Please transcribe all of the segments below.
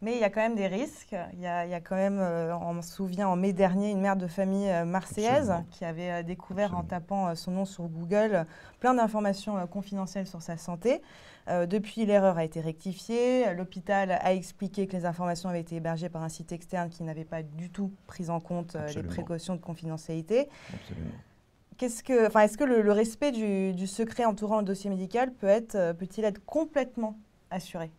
Mais il y a quand même des risques. Il y a, quand même, euh, on me souvient en mai dernier, une mère de famille euh, marseillaise qui avait euh, découvert en tapant son nom sur Google plein d'informations confidentielles sur sa santé. depuis, l'erreur a été rectifiée. L'hôpital a expliqué que les informations avaient été hébergées par un site externe qui n'avait pas du tout pris en compte les précautions de confidentialité. ce que, est-ce que le, respect du, du, secret entourant le dossier médical peut être, peut-il être complètement assuré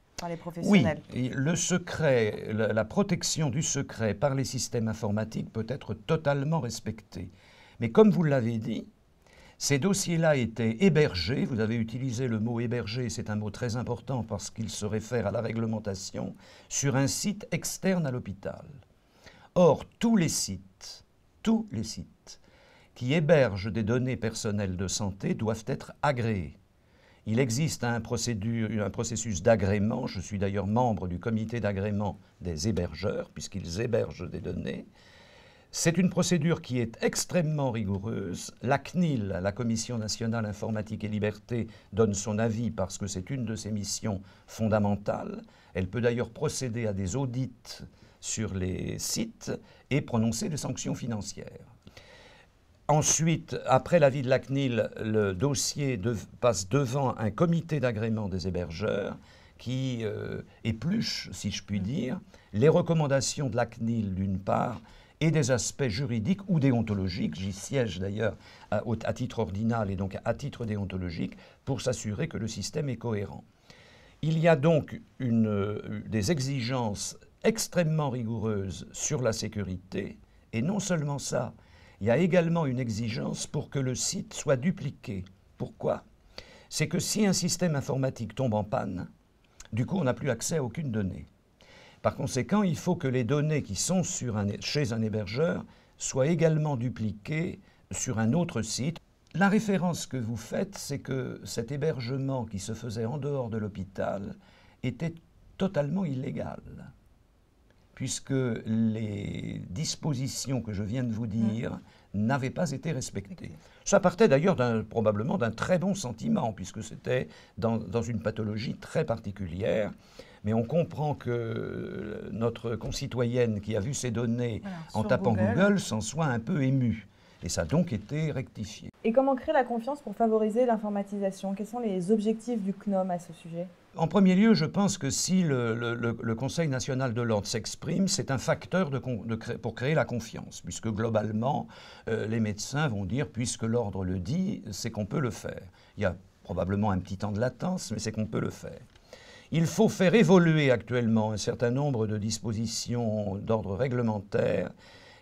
oui, le secret, la, la protection du secret par les systèmes informatiques peut être totalement respectée. Mais comme vous l'avez dit, ces dossiers-là étaient hébergés, vous avez utilisé le mot hébergé, c'est un mot très important parce qu'il se réfère à la réglementation, sur un site externe à l'hôpital. Or, tous les sites, tous les sites qui hébergent des données personnelles de santé doivent être agréés. Il existe un, processus d'agrément, je suis d'ailleurs membre du comité d'agrément des hébergeurs, puisqu'ils hébergent des données. C'est une procédure qui est extrêmement rigoureuse. La CNIL, la Commission nationale informatique et liberté, donne son avis parce que c'est une de ses missions fondamentales. Elle peut d'ailleurs procéder à des audits sur les sites et prononcer des sanctions financières. Ensuite, après l'avis de la CNIL, le dossier passe devant un comité d'agrément des hébergeurs qui euh, épluche, si je puis dire, les recommandations de la CNIL d'une part et des aspects juridiques ou déontologiques. J'y siège d'ailleurs à, titre ordinal et donc à titre déontologique pour s'assurer que le système est cohérent. Il y a donc euh, des exigences extrêmement rigoureuses sur la sécurité et non seulement ça, il y a également une exigence pour que le site soit dupliqué. Pourquoi C'est que si un système informatique tombe en panne, du coup, on n'a plus accès à aucune donnée. Par conséquent, il faut que les données qui sont chez un hébergeur soient également dupliquées sur un autre site. La référence que vous faites, c'est que cet hébergement qui se faisait en dehors de l'hôpital était totalement illégal puisque les dispositions que je viens de vous mmh. dire n'avaient pas été respectées. Ça partait d'ailleurs probablement d'un très bon sentiment, puisque c'était dans, une pathologie très particulière. Mais on comprend que euh, notre concitoyenne qui a vu ces données en tapant Google, Google s'en soit un peu émue. Et ça a donc été rectifié. Et comment créer la confiance pour favoriser l'informatisation Quels sont les objectifs du CNOM à ce sujet en premier lieu, je pense que si le, Conseil national de l'ordre s'exprime, c'est un facteur pour créer la confiance, puisque globalement, euh, les médecins vont dire, puisque l'ordre le dit, c'est qu'on peut le faire. Il y a probablement un petit temps de latence, mais c'est qu'on peut le faire. Il faut faire évoluer actuellement un certain nombre de dispositions d'ordre réglementaire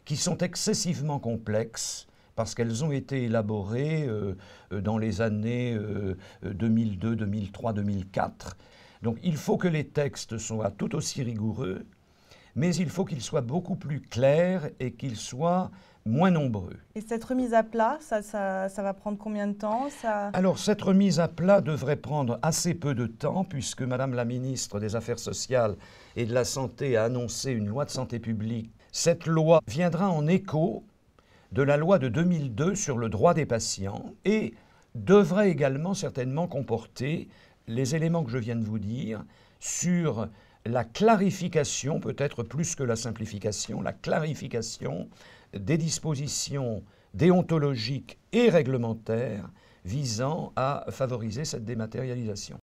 qui sont excessivement complexes parce qu'elles ont été élaborées euh, euh, dans les années 2002, 2003, 2004. Donc il faut que les textes soient tout aussi rigoureux, mais il faut qu'ils soient beaucoup plus clairs et qu'ils soient moins nombreux. Et cette remise à plat, ça, ça, va prendre combien de temps Alors cette remise à plat devrait prendre assez peu de temps puisque Madame la ministre des Affaires sociales et de la Santé a annoncé une loi de santé publique. Cette loi viendra en écho de la loi de 2002 sur le droit des patients et devrait également certainement comporter les éléments que je viens de vous dire sur la clarification, peut-être plus que la simplification, la clarification des dispositions déontologiques et réglementaires visant à favoriser cette dématérialisation.